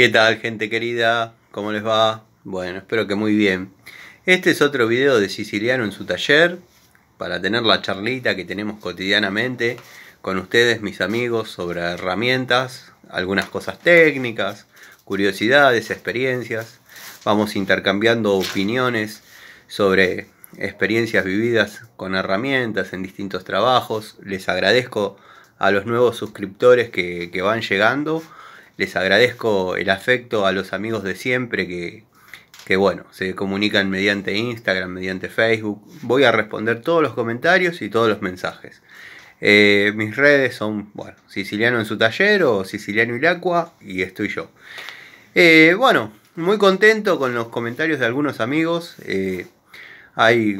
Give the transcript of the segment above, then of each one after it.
¿Qué tal gente querida? ¿Cómo les va? Bueno, espero que muy bien. Este es otro video de Siciliano en su taller para tener la charlita que tenemos cotidianamente con ustedes, mis amigos, sobre herramientas, algunas cosas técnicas, curiosidades, experiencias. Vamos intercambiando opiniones sobre experiencias vividas con herramientas en distintos trabajos. Les agradezco a los nuevos suscriptores que, que van llegando les agradezco el afecto a los amigos de siempre que, bueno, se comunican mediante Instagram, mediante Facebook. Voy a responder todos los comentarios y todos los mensajes. Eh, mis redes son, bueno, Siciliano en su taller o Siciliano Ilacua y estoy yo. Eh, bueno, muy contento con los comentarios de algunos amigos. Eh, hay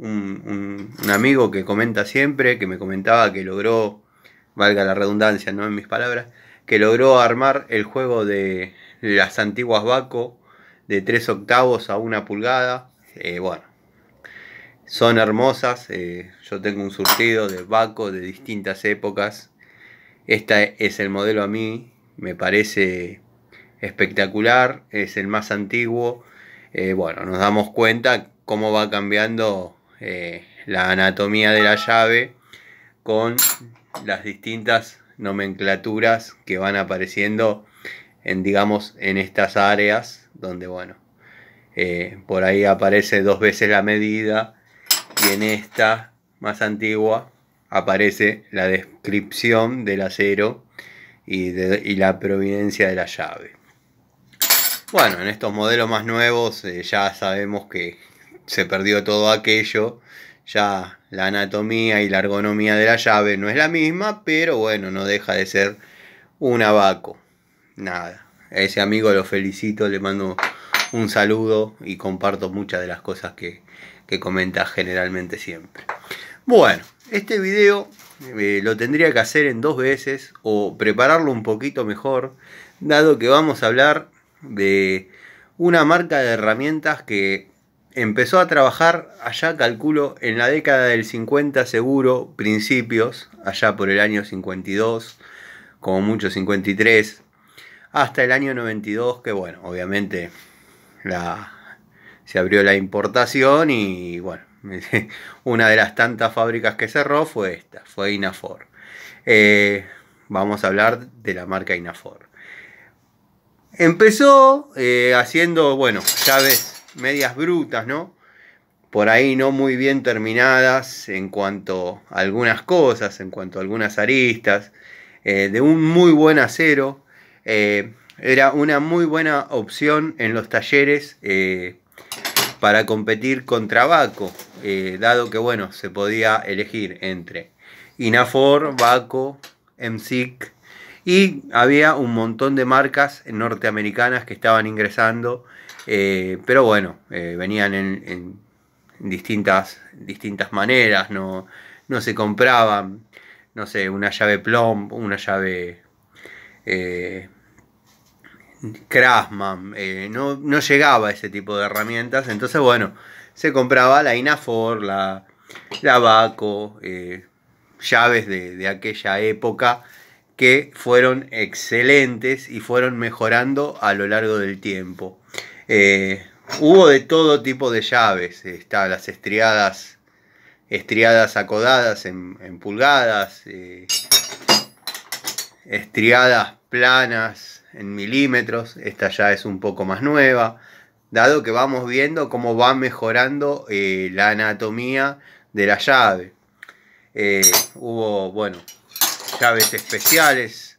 un, amigo que comenta siempre, que me comentaba que logró, valga la redundancia, no en mis palabras, que logró armar el juego de las antiguas Baco de 3 octavos a 1 pulgada. Eh, bueno, son hermosas. Eh, yo tengo un surtido de Baco de distintas épocas. Este es el modelo a mí, me parece espectacular, es el más antiguo. Eh, bueno, nos damos cuenta cómo va cambiando la anatomía de la llave con las distintas nomenclaturas que van apareciendo en, digamos, en estas áreas donde, bueno, eh, por ahí aparece dos veces la medida y en esta más antigua aparece la descripción del acero y, de, la providencia de la llave. Bueno, en estos modelos más nuevos eh, ya sabemos que se perdió todo aquello, ya la anatomía y la ergonomía de la llave no es la misma, pero bueno, no deja de ser un abaco. Nada. A ese amigo lo felicito, le mando un saludo y comparto muchas de las cosas que, que comenta generalmente siempre. Bueno, este video eh, lo tendría que hacer en dos veces o prepararlo un poquito mejor, dado que vamos a hablar de una marca de herramientas que empezó a trabajar allá, calculo, en la década del 50 seguro, principios, allá por el año 52, como mucho 53, hasta el año 92, que bueno, obviamente la, se abrió la importación y bueno, una de las tantas fábricas que cerró fue esta, fue Inafor. Eh, vamos a hablar de la marca Inafor. Empezó eh, haciendo, bueno, ves medias brutas, ¿no? Por ahí no muy bien terminadas en cuanto a algunas cosas, en cuanto a algunas aristas, eh, de un muy buen acero. Eh, era una muy buena opción en los talleres eh, para competir contra Baco, dado que, bueno, se podía elegir entre Inafor, Baco, MSIC, y había un montón de marcas norteamericanas que estaban ingresando eh, pero bueno, eh, venían en, distintas, distintas maneras, no, se compraban, no sé, una llave Plomb, una llave eh, Craftsman, eh, no, no, llegaba ese tipo de herramientas, entonces bueno, se compraba la Inafor, la, Baco, llaves de aquella época que fueron excelentes y fueron mejorando a lo largo del tiempo. Eh, hubo de todo tipo de llaves. Está las estriadas, estriadas acodadas en, pulgadas, eh, estriadas planas en milímetros. Esta ya es un poco más nueva. Dado que vamos viendo cómo va mejorando eh, la anatomía de la llave. hubo, bueno, llaves especiales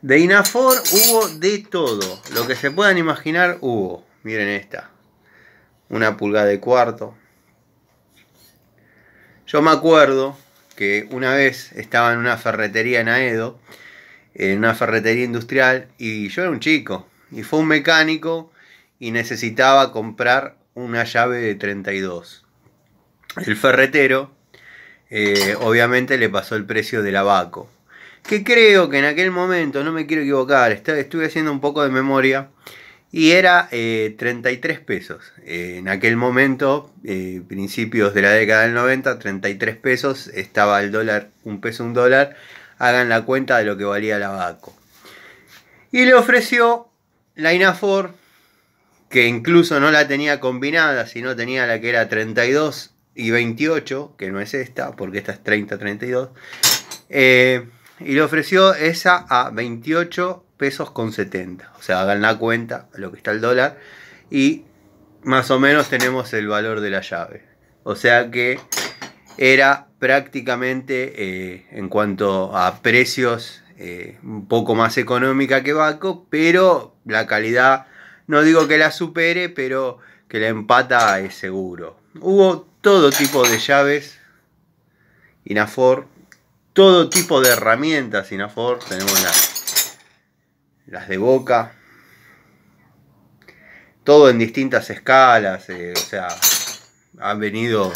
De Inafor hubo de todo. Lo que se puedan imaginar hubo. Miren esta. Una pulgada de cuarto. Yo me acuerdo que una vez estaba en una ferretería en Aedo, en una ferretería industrial, y yo era un chico. Y fue un mecánico y necesitaba comprar una llave de 32. El ferretero, eh, obviamente, le pasó el precio del abaco que creo que en aquel momento, no me quiero equivocar, estuve haciendo un poco de memoria, y era 33 eh, pesos. en aquel momento, eh, principios de la década del 90, 33 pesos estaba el dólar, un peso, un dólar. Hagan la cuenta de lo que valía la Baco. Y le ofreció la INAFOR, que incluso no la tenía combinada, sino tenía la que era 32 y 28, que no es esta, porque esta es 30-32 y le ofreció esa a 28 pesos con 70. O sea, hagan la cuenta lo que está el dólar y más o menos tenemos el valor de la llave. O sea que era prácticamente eh, en cuanto a precios eh, un poco más económica que Baco, pero la calidad, no digo que la supere, pero que la empata es seguro. Hubo todo tipo de llaves. Inafor, todo tipo de herramientas Inafor. Tenemos las, las de boca. Todo en distintas escalas. Eh, o sea, han venido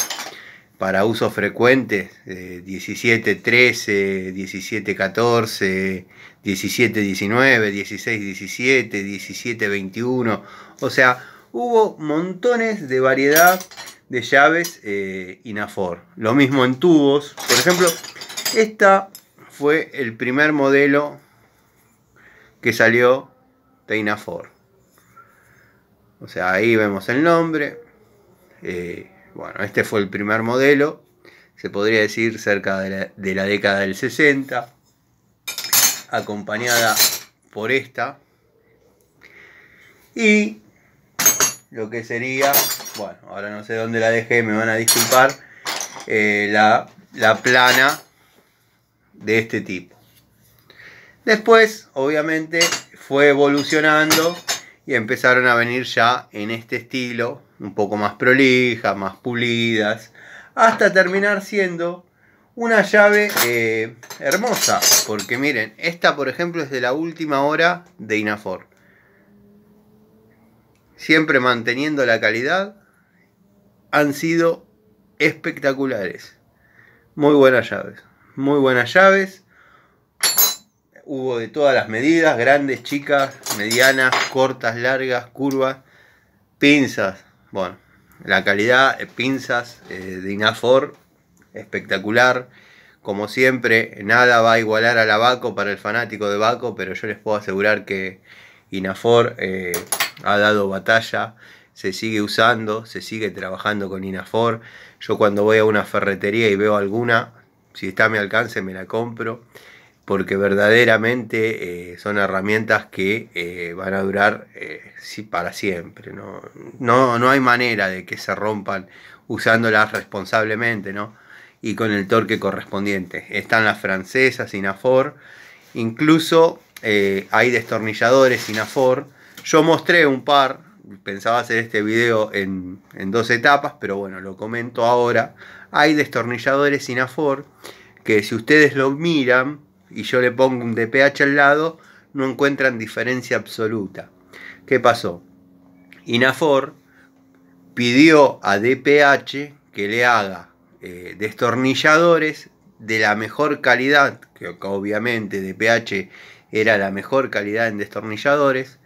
para usos frecuentes 17, 13, 17, 14, 17, 19, 16, 17, 17, 21. O sea, hubo montones de variedad de llaves eh, Inafor. Lo mismo en tubos. Por ejemplo, esta fue el primer modelo que salió de Inafor. O sea, ahí vemos el nombre. Eh, bueno, este fue el primer modelo, se podría decir cerca de la, década del 60, acompañada por esta. Y lo que sería, bueno, ahora no sé dónde la dejé, me van a disculpar, eh, la, la plana de este tipo. Después, obviamente, fue evolucionando y empezaron a venir ya en este estilo, un poco más prolija, más pulidas, hasta terminar siendo una llave eh, hermosa, porque miren, esta por ejemplo es de la última hora de Inafor. Siempre manteniendo la calidad, han sido espectaculares. Muy buenas llaves muy buenas llaves. Hubo de todas las medidas, grandes, chicas, medianas, cortas, largas, curvas, pinzas. Bueno, la calidad, eh, pinzas eh, de Inafor, espectacular. Como siempre, nada va a igualar a la Baco para el fanático de Baco, pero yo les puedo asegurar que Inafor eh, ha dado batalla, se sigue usando, se sigue trabajando con Inafor. Yo cuando voy a una ferretería y veo alguna, si está a mi alcance me la compro, porque verdaderamente eh, son herramientas que eh, van a durar eh, para siempre. ¿no? No, no hay manera de que se rompan usándolas responsablemente ¿no? y con el torque correspondiente. Están las francesas, Inafor, incluso hay destornilladores Inafor. Yo mostré un par pensaba hacer este video en, en, dos etapas, pero bueno, lo comento ahora hay destornilladores INAFOR que si ustedes lo miran y yo le pongo un DPH al lado, no encuentran diferencia absoluta. ¿Qué pasó? Inafor pidió a DPH que le haga eh, destornilladores de la mejor calidad, que obviamente DPH era la mejor calidad en destornilladores,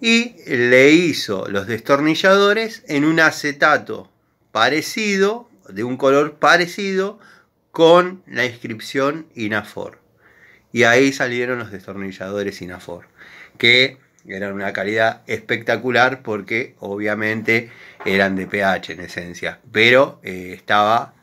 y le hizo los destornilladores en un acetato parecido de un color parecido con la inscripción INAFOR. Y ahí salieron los destornilladores INAFOR, que eran una calidad espectacular porque obviamente eran de pH en esencia, pero eh, estaba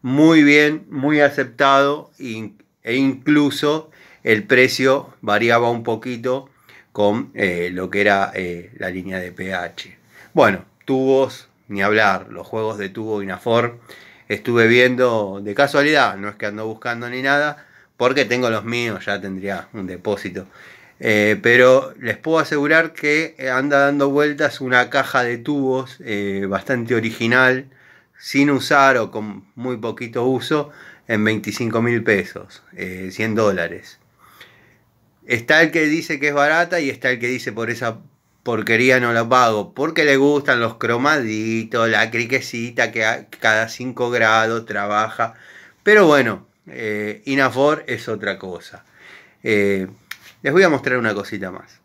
muy bien, muy aceptado e incluso el precio variaba un poquito con eh, lo que era eh, la línea de pH. Bueno, tubos ni hablar, los juegos de tubo Inafor. Estuve viendo de casualidad, no es que ando buscando ni nada, porque tengo los míos, ya tendría un depósito. Eh, pero les puedo asegurar que anda dando vueltas una caja de tubos eh, bastante original, sin usar o con muy poquito uso, en 25 mil pesos, 100 eh, dólares. Está el que dice que es barata y está el que dice por esa porquería no lo pago, porque le gustan los cromaditos, la criquecita que cada 5 grados trabaja. Pero bueno, eh, Inafor es otra cosa. Eh, les voy a mostrar una cosita más.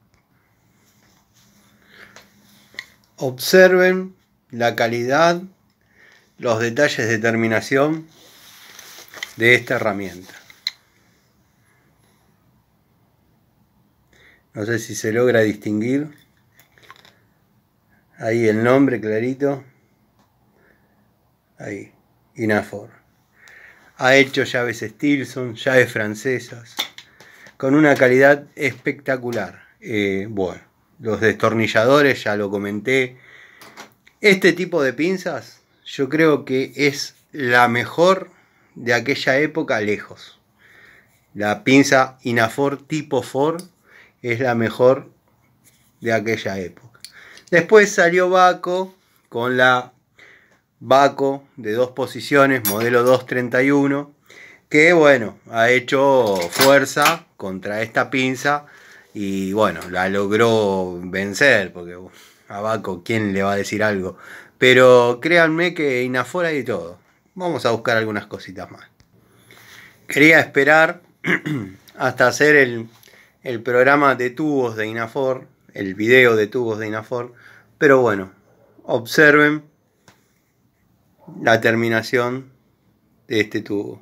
Observen la calidad, los detalles de terminación de esta herramienta. No sé si se logra distinguir. Ahí el nombre clarito. Ahí, Inafor. Ha hecho llaves Stilson, llaves francesas, con una calidad espectacular. Eh, bueno, los destornilladores, ya lo comenté. Este tipo de pinzas yo creo que es la mejor de aquella época lejos. La pinza Inafor tipo Ford es la mejor de aquella época. Después salió Baco con la Baco de dos posiciones, modelo 231, que bueno, ha hecho fuerza contra esta pinza y bueno, la logró vencer, porque a Baco, ¿quién le va a decir algo? Pero créanme que Inafora y todo. Vamos a buscar algunas cositas más. Quería esperar hasta hacer el, el programa de tubos de Inafor, el video de tubos de Inafor, pero bueno, observen la terminación de este tubo.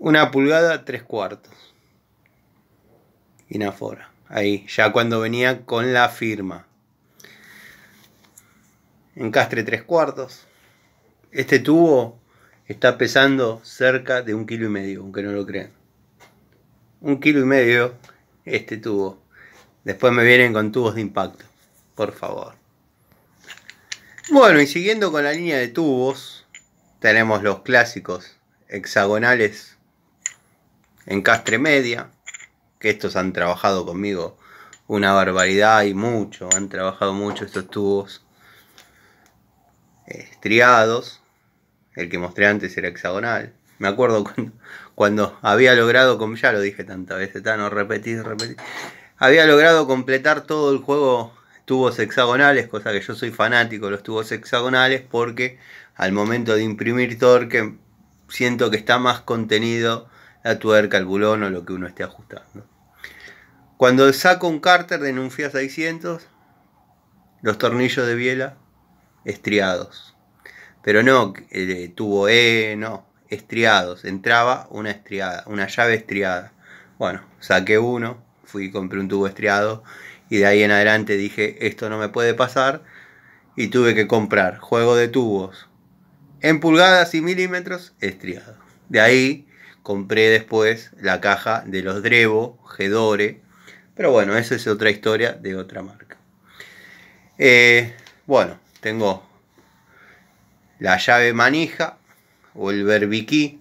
Una pulgada, tres cuartos. Y afora Ahí, ya cuando venía con la firma. Encastre tres cuartos. Este tubo está pesando cerca de un kilo y medio, aunque no lo crean. Un kilo y medio este tubo. Después me vienen con tubos de impacto, por favor. Bueno, y siguiendo con la línea de tubos, tenemos los clásicos hexagonales en castre media, que estos han trabajado conmigo una barbaridad y mucho, han trabajado mucho estos tubos eh, estriados, el que mostré antes era hexagonal. Me acuerdo cuando, había logrado, como ya lo dije tantas veces, no repetir, repetir había logrado completar todo el juego tubos hexagonales, cosa que yo soy fanático de los tubos hexagonales porque al momento de imprimir torque siento que está más contenido la tuerca, el bulón o lo que uno esté ajustando. Cuando saco un cárter de FIA 600, los tornillos de biela estriados. Pero no el eh, tubo E, no, estriados. Entraba una estriada, una llave estriada. Bueno, saqué uno, fui compré un tubo estriado y de ahí en adelante dije, esto no me puede pasar y tuve que comprar juego de tubos en pulgadas y milímetros estriado. De ahí compré después la caja de los Drevo, Gedore, pero bueno, esa es otra historia de otra marca. Eh, bueno, tengo la llave manija o el berbiquí,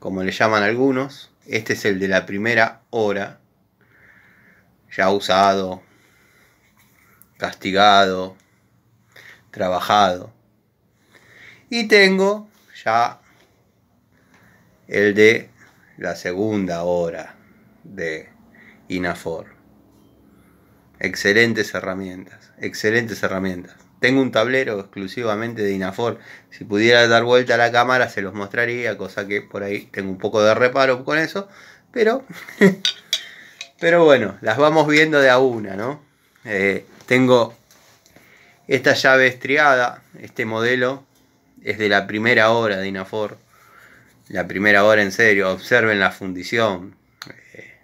como le llaman algunos. Este es el de la primera hora ya usado, castigado, trabajado. Y tengo ya el de la segunda hora de Inafor. Excelentes herramientas, excelentes herramientas. Tengo un tablero exclusivamente de Inafor. Si pudiera dar vuelta a la cámara se los mostraría, cosa que por ahí tengo un poco de reparo con eso, pero Pero bueno, las vamos viendo de a una, ¿no? Eh, tengo esta llave estriada, este modelo es de la primera hora de Inafor. La primera hora en serio, observen la fundición. Eh,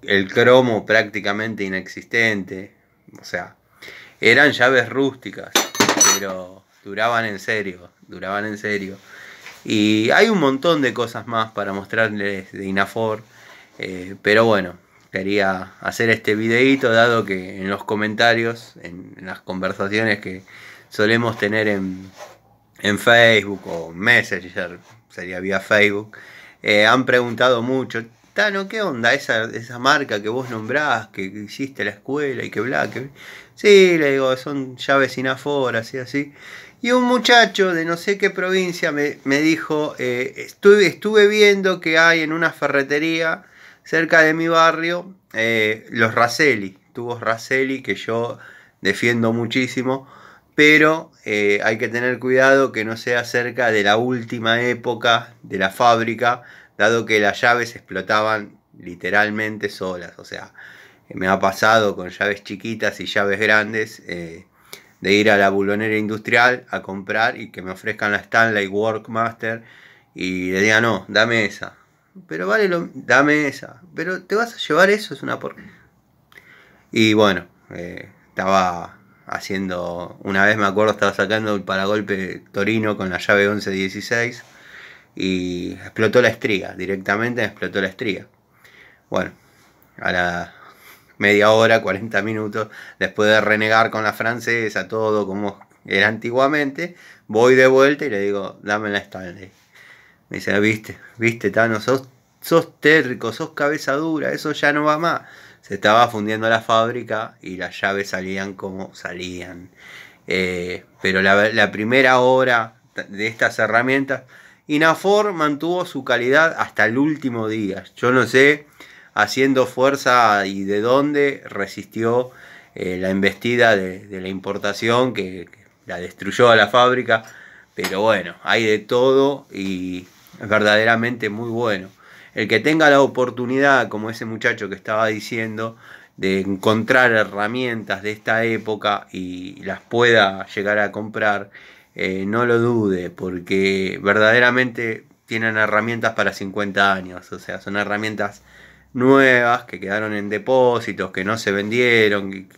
el cromo prácticamente inexistente. O sea, eran llaves rústicas, pero duraban en serio, duraban en serio. Y hay un montón de cosas más para mostrarles de Inafor, eh, pero bueno, quería hacer este videito dado que en los comentarios, en, las conversaciones que solemos tener en, en, Facebook o Messenger, sería vía Facebook, eh, han preguntado mucho, Tano, ¿qué onda esa, esa marca que vos nombrás, que hiciste la escuela y que bla, que... Sí, le digo, son llaves Inafor, así, así. Y un muchacho de no sé qué provincia me, dijo, eh, estuve, estuve viendo que hay en una ferretería cerca de mi barrio eh, los Raceli, tubos Raceli que yo defiendo muchísimo, pero eh, hay que tener cuidado que no sea cerca de la última época de la fábrica, dado que las llaves explotaban literalmente solas, o sea, me ha pasado con llaves chiquitas y llaves grandes de ir a la bulonera industrial a comprar y que me ofrezcan la Stanley Workmaster y le diga, no, dame esa. Pero vale, lo, dame esa. Pero te vas a llevar eso, es una porquería. Y bueno, eh, estaba haciendo, una vez me acuerdo, estaba sacando el paragolpe Torino con la llave 1116 y explotó la estría, directamente explotó la estría. Bueno, a la, media hora, 40 minutos, después de renegar con la francesa, todo como era antiguamente, voy de vuelta y le digo, dame la Stanley. Me dice, viste, viste, Tano, sos, sos sos cabeza dura, eso ya no va más. Se estaba fundiendo la fábrica y las llaves salían como salían. Eh, pero la, la primera hora de estas herramientas, Inafor mantuvo su calidad hasta el último día. Yo no sé haciendo fuerza y de dónde resistió eh, la embestida de, la importación que, la destruyó a la fábrica. Pero bueno, hay de todo y es verdaderamente muy bueno. El que tenga la oportunidad, como ese muchacho que estaba diciendo, de encontrar herramientas de esta época y las pueda llegar a comprar, eh, no lo dude, porque verdaderamente tienen herramientas para 50 años, o sea, son herramientas nuevas que quedaron en depósitos, que no se vendieron,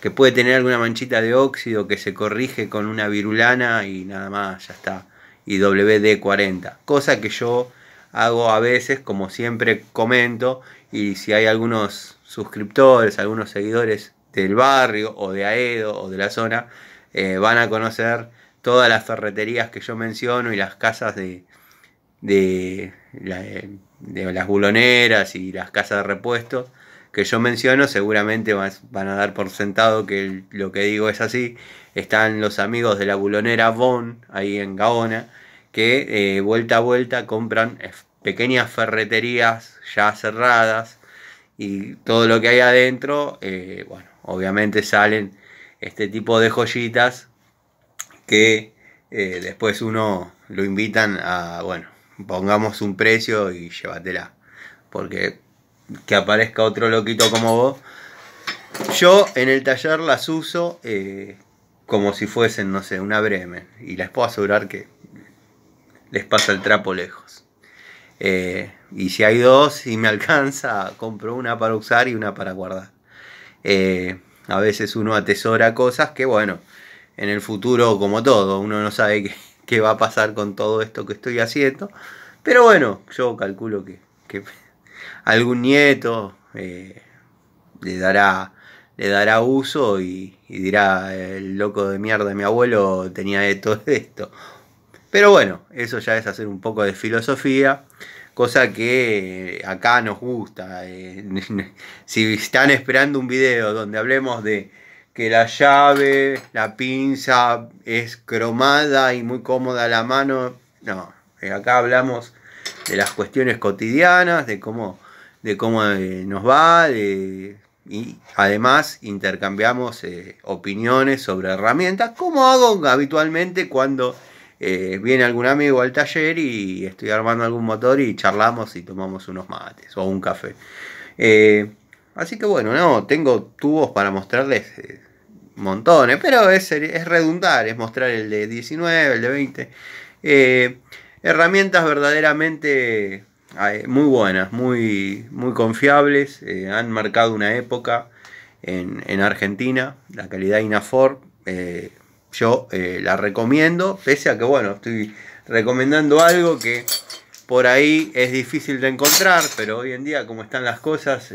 que, puede tener alguna manchita de óxido que se corrige con una virulana y nada más, ya está. Y WD-40, cosa que yo hago a veces, como siempre comento, y si hay algunos suscriptores, algunos seguidores del barrio o de Aedo o de la zona, eh, van a conocer todas las ferreterías que yo menciono y las casas de, de la, eh, de las buloneras y las casas de repuestos que yo menciono, seguramente van a dar por sentado que lo que digo es así. Están los amigos de la bulonera von ahí en Gaona, que eh, vuelta a vuelta compran pequeñas ferreterías ya cerradas y todo lo que hay adentro, eh, bueno, obviamente salen este tipo de joyitas que eh, después uno lo invitan a, bueno, pongamos un precio y llévatela. Porque que aparezca otro loquito como vos. Yo en el taller las uso eh, como si fuesen, no sé, una Bremen. Y les puedo asegurar que les pasa el trapo lejos. Eh, y si hay dos y me alcanza, compro una para usar y una para guardar. Eh, a veces uno atesora cosas que, bueno, en el futuro, como todo, uno no sabe qué qué va a pasar con todo esto que estoy haciendo. Pero bueno, yo calculo que, algún nieto eh, le, dará, le dará uso y, dirá, el loco de mierda de mi abuelo tenía de todo esto. Pero bueno, eso ya es hacer un poco de filosofía, cosa que eh, acá nos gusta. Eh, si están esperando un video donde hablemos de que la llave, la pinza es cromada y muy cómoda a la mano. No, eh, acá hablamos de las cuestiones cotidianas, de cómo, de cómo eh, nos va, y además intercambiamos eh, opiniones sobre herramientas, como hago habitualmente cuando viene algún amigo al taller y estoy armando algún motor y charlamos y tomamos unos mates o un café. Así que bueno, no, tengo tubos para mostrarles eh, montones, pero es, es redundar, es mostrar el de 19, el de 20. Eh, herramientas verdaderamente eh, muy buenas, muy, muy confiables, han marcado una época en, en Argentina, la calidad Inafor, yo la recomiendo, pese a que bueno, estoy recomendando algo que por ahí es difícil de encontrar, pero hoy en día como están las cosas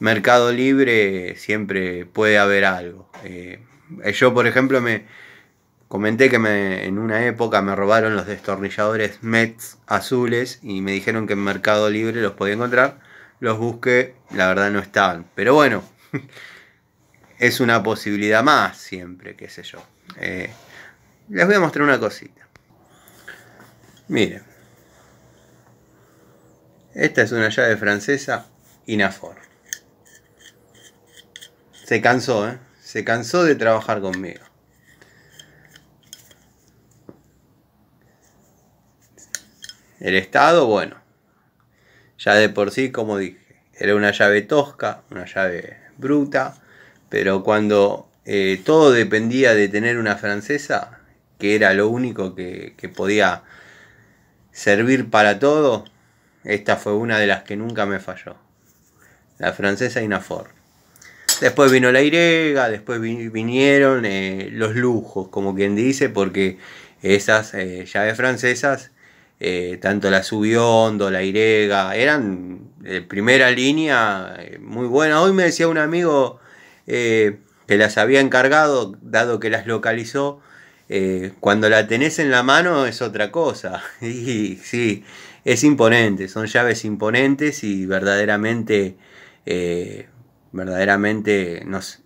Mercado Libre siempre puede haber algo. Eh, yo, por ejemplo, me comenté que en una época me robaron los destornilladores Mets azules y me dijeron que en Mercado Libre los podía encontrar. Los busqué, la verdad no estaban. Pero bueno, es una posibilidad más siempre, qué sé yo. Eh, les voy a mostrar una cosita. Miren. Esta es una llave francesa Inafor. Se cansó, ¿eh? Se cansó de trabajar conmigo. El Estado, bueno, ya de por sí, como dije, era una llave tosca, una llave bruta, pero cuando eh, todo dependía de tener una francesa, que era lo único que, que podía servir para todo, esta fue una de las que nunca me falló. La francesa Inafor. Después vino la Irega, después vinieron eh, los lujos, como quien dice, porque esas eh, llaves francesas, eh, tanto la Subiondo, la Irega, eran de primera línea, muy buena. Hoy me decía un amigo que las había encargado, dado que las localizó, cuando la tenés en la mano es otra cosa. y sí, es imponente, son llaves imponentes y verdaderamente verdaderamente nos,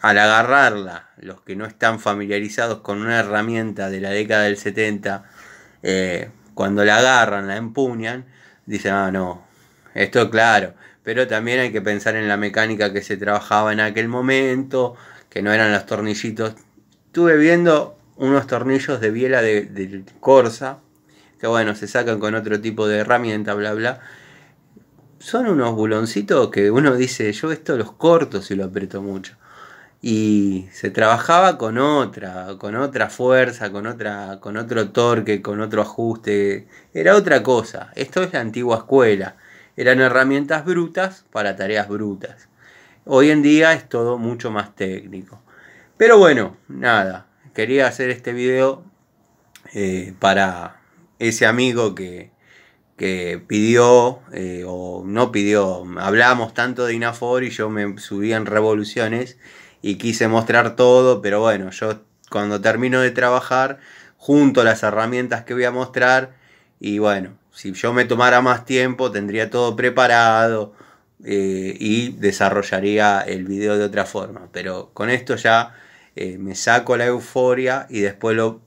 al agarrarla, los que no están familiarizados con una herramienta de la década del 70, eh, cuando la agarran, la empuñan, dicen, ah, no, esto claro, pero también hay que pensar en la mecánica que se trabajaba en aquel momento, que no eran los tornillitos. Estuve viendo unos tornillos de biela de, de Corsa, que bueno, se sacan con otro tipo de herramienta, bla, bla, son unos buloncitos que uno dice, yo esto los corto si lo aprieto mucho. Y se trabajaba con otra, con otra fuerza, con, otra, con otro torque, con otro ajuste. Era otra cosa. Esto es la antigua escuela. Eran herramientas brutas para tareas brutas. Hoy en día es todo mucho más técnico. Pero bueno, nada. Quería hacer este video eh, para ese amigo que, que pidió eh, o no pidió, hablábamos tanto de Inafor y yo me subí en revoluciones y quise mostrar todo, pero bueno, yo cuando termino de trabajar junto a las herramientas que voy a mostrar y bueno, si yo me tomara más tiempo tendría todo preparado eh, y desarrollaría el video de otra forma, pero con esto ya eh, me saco la euforia y después lo,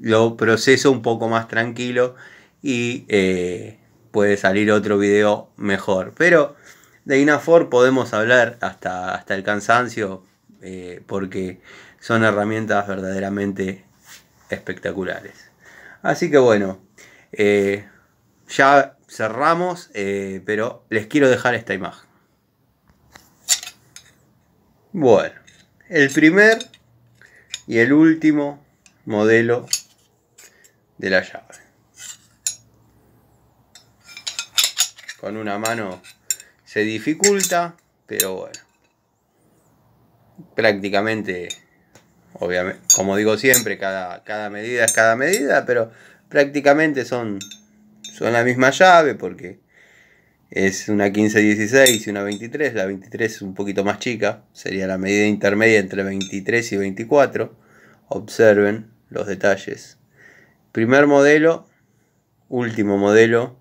lo proceso un poco más tranquilo y eh, puede salir otro video mejor. Pero de Inafor podemos hablar hasta, hasta el cansancio eh, porque son herramientas verdaderamente espectaculares. Así que bueno, eh, ya cerramos, pero les quiero dejar esta imagen. Bueno, el primer y el último modelo de la llave. Con una mano se dificulta, pero bueno. Prácticamente, obviamente, como digo siempre, cada, cada medida es cada medida, pero prácticamente son, son la misma llave porque es una 15-16 y una 23. La 23 es un poquito más chica, sería la medida intermedia entre 23 y 24. Observen los detalles. Primer modelo, último modelo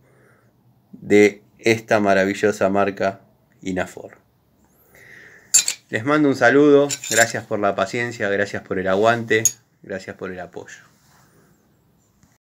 de esta maravillosa marca Inafor. Les mando un saludo, gracias por la paciencia, gracias por el aguante, gracias por el apoyo.